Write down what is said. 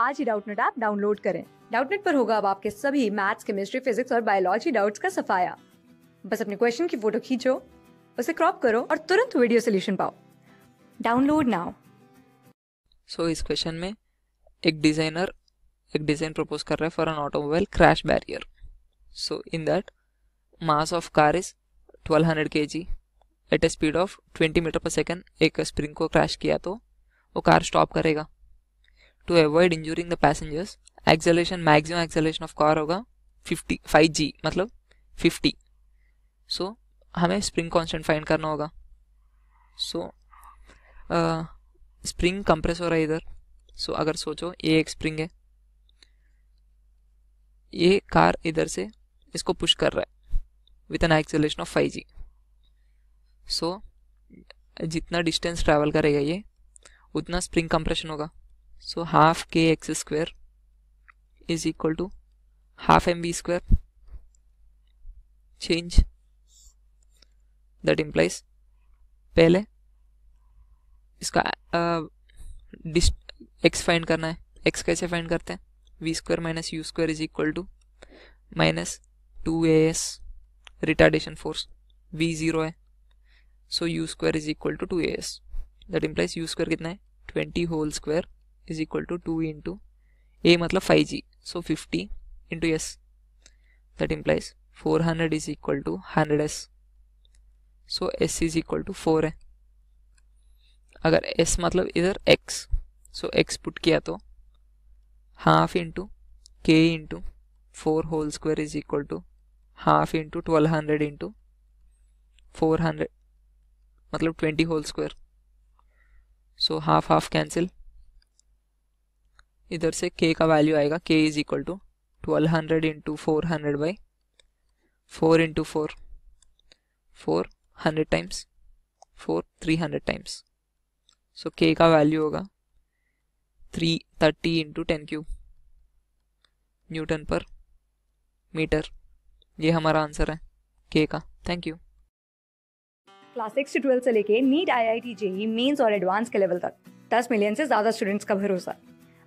आज ही Doubtnut app download करें डाउटनेट पर होगा अब आपके सभी मैथ्स केमिस्ट्री फिजिक्स और बायोलॉजी डाउट्स का सफाया बस अपने क्वेश्चन की फोटो खींचो उसे क्रॉप करो और तुरंत वीडियो सोल्यूशन पाओ डाउनलोड नाउ सो इस क्वेश्चन में एक डिजाइनर एक डिजाइन प्रपोज कर रहा है for an automobile crash barrier so in that mass of car is 1200 hundred K G at a speed of 20 metre per second एक spring को क्रैश किया तो वो कार स्टॉप करेगा to avoid injuring the passengers acceleration maximum acceleration of car होगा fifty five G मतलब fifty so so, हमें spring constant find करना होगा सो स्प्रिंग कंप्रेस हो रहा है इधर सो so, अगर सोचो ये एक स्प्रिंग है ये कार इधर से इसको पुश कर रहा है with an acceleration of five G so जितना डिस्टेंस ट्रैवल करेगा ये उतना स्प्रिंग कंप्रेशन होगा so half kx square is equal to half mv square change that implies पहले इसका डिस्ट एक्स फाइंड करना है एक्स कैसे फाइंड करते हैं V square minus U square is equal to minus two A S retardation force V zero है so U square is equal to two A S that implies U square कितना है twenty whole square is equal to two into A मतलब five G so fifty into S that implies four hundred is equal to hundred S so S is equal to four है अगर S मतलब इधर x सो x put किया तो half into K into four whole square is equal to half into twelve hundred into four hundred मतलब twenty whole square so half half cancel इधर से k का वैल्यू आएगा k is equal to twelve hundred into four hundred by four into four four hundred times four three hundred times so k का value होगा three thirty into ten cube newton per metre ये हमारा answer है K का thank you class six से twelfth से लेके NEET I I T JEE Mains और एडवांस के लेवल तक दस मिलियन से ज़्यादा स्टूडेंट्स का भरोसा